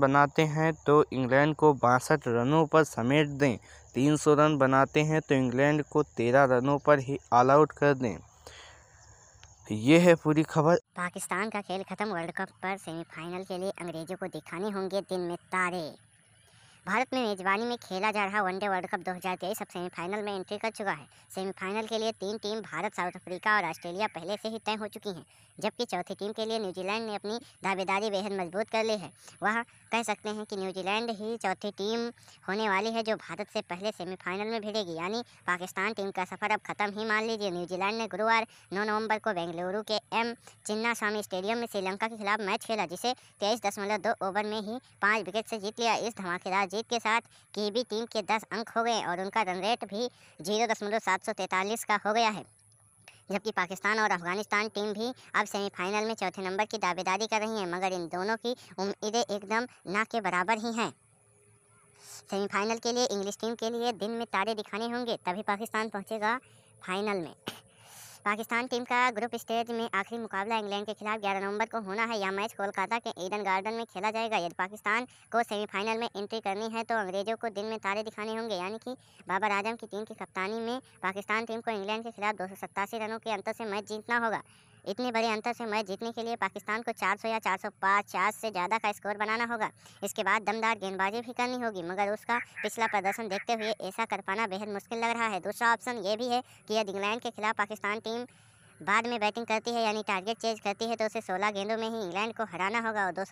बनाते हैं तो इंग्लैंड को बासठ रनों पर समेट दें तीन सौ रन बनाते हैं तो इंग्लैंड को तेरह रनों पर ही ऑल आउट कर दें ये है पूरी खबर पाकिस्तान का खेल खत्म वर्ल्ड कप पर सेमीफाइनल के लिए अंग्रेजों को दिखाने होंगे दिन में तारे भारत में मेज़बानी में खेला जा रहा वनडे वर्ल्ड कप 2023 अब सेमीफाइनल में एंट्री कर चुका है सेमीफाइनल के लिए तीन टीम भारत साउथ अफ्रीका और ऑस्ट्रेलिया पहले से ही तय हो चुकी हैं जबकि चौथी टीम के लिए न्यूजीलैंड ने अपनी दावेदारी बेहद मजबूत कर ली है वह कह सकते हैं कि न्यूजीलैंड ही चौथी टीम होने वाली है जो भारत से पहले सेमीफाइनल में भिड़ेगी यानी पाकिस्तान टीम का सफर अब खत्म ही मान लीजिए न्यूजीलैंड ने गुरुवार नौ नवंबर को बेंगलुरु के एम स्वामी स्टेडियम में श्रीलंका के खिलाफ मैच खेला जिसे तेईस ओवर में ही पाँच विकेट से जीत लिया इस धमाकेदार जीत के साथ कीवी टीम के 10 अंक हो गए और उनका रन रेट भी जीरो दशमलव सात सौ तैंतालीस का हो गया है जबकि पाकिस्तान और अफगानिस्तान टीम भी अब सेमीफाइनल में चौथे नंबर की दावेदारी कर रही हैं मगर इन दोनों की उम्मीदें एकदम ना के बराबर ही हैं सेमीफाइनल के लिए इंग्लिश टीम के लिए दिन में तारे दिखाने होंगे तभी पाकिस्तान पहुंचेगा फाइनल में पाकिस्तान टीम का ग्रुप स्टेज में आखिरी मुकाबला इंग्लैंड के खिलाफ 11 नवंबर को होना है यह मैच कोलकाता के ईडन गार्डन में खेला जाएगा यदि पाकिस्तान को सेमीफाइनल में एंट्री करनी है तो अंग्रेजों को दिन में तारे दिखाने होंगे यानी कि बाबर आजम की टीम की कप्तानी में पाकिस्तान टीम को इंग्लैंड के खिलाफ दो रनों के अंतर से मैच जीतना होगा इतने बड़े अंतर से मैच जीतने के लिए पाकिस्तान को 400 या 405 सौ से ज़्यादा का स्कोर बनाना होगा इसके बाद दमदार गेंदबाजी भी करनी होगी मगर उसका पिछला प्रदर्शन देखते हुए ऐसा कर पाना बेहद मुश्किल लग रहा है दूसरा ऑप्शन ये भी है कि यदि इंग्लैंड के खिलाफ पाकिस्तान टीम बाद में बैटिंग करती है यानी टारगेट चेंज करती है तो उसे 16 गेंदों में ही इंग्लैंड को हराना होगा और दो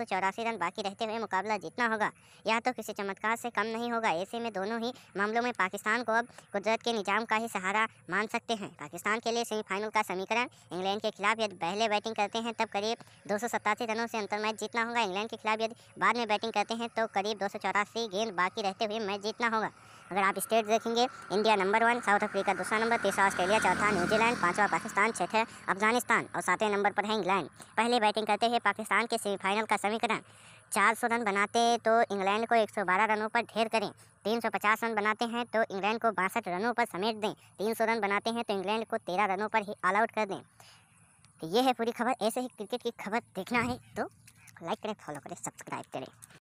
रन बाकी रहते हुए मुकाबला जीतना होगा यह तो किसी चमत्कार से कम नहीं होगा ऐसे में दोनों ही मामलों में पाकिस्तान को अब कुदरत के निजाम का ही सहारा मान सकते हैं पाकिस्तान के लिए सेमीफाइनल का समीकरण इंग्लैंड के खिलाफ यदि पहले बैटिंग करते हैं तब करीब दो रनों से अंतर मैच जीतना होगा इंग्लैंड के खिलाफ यदि बाद में बैटिंग करते हैं तो करीब दो गेंद बाकी रहते हुए मैच जीतना होगा अगर आप स्टेट देखेंगे India number one South Africa दूसरा नंबर तीसरा ऑस्ट्रेलिया चौथा न्यूजीलैंड पाँचवा पाकिस्तान छठे अफगानिस्तान और सातवें नंबर पर है इंग्लैंड पहले बैटिंग करते हैं पाकिस्तान के सेमीफाइनल का समीकरण चार सौ रन बनाते हैं तो इंग्लैंड को एक सौ बारह रनों पर ढेर करें तीन सौ पचास रन बनाते हैं तो इंग्लैंड को बासठ रनों पर समेट दें तीन सौ रन बनाते हैं तो इंग्लैंड को तेरह रनों पर ही ऑल आउट कर दें तो ये है पूरी खबर ऐसे ही क्रिकेट की खबर देखना है तो लाइक करें फॉलो करें सब्सक्राइब करें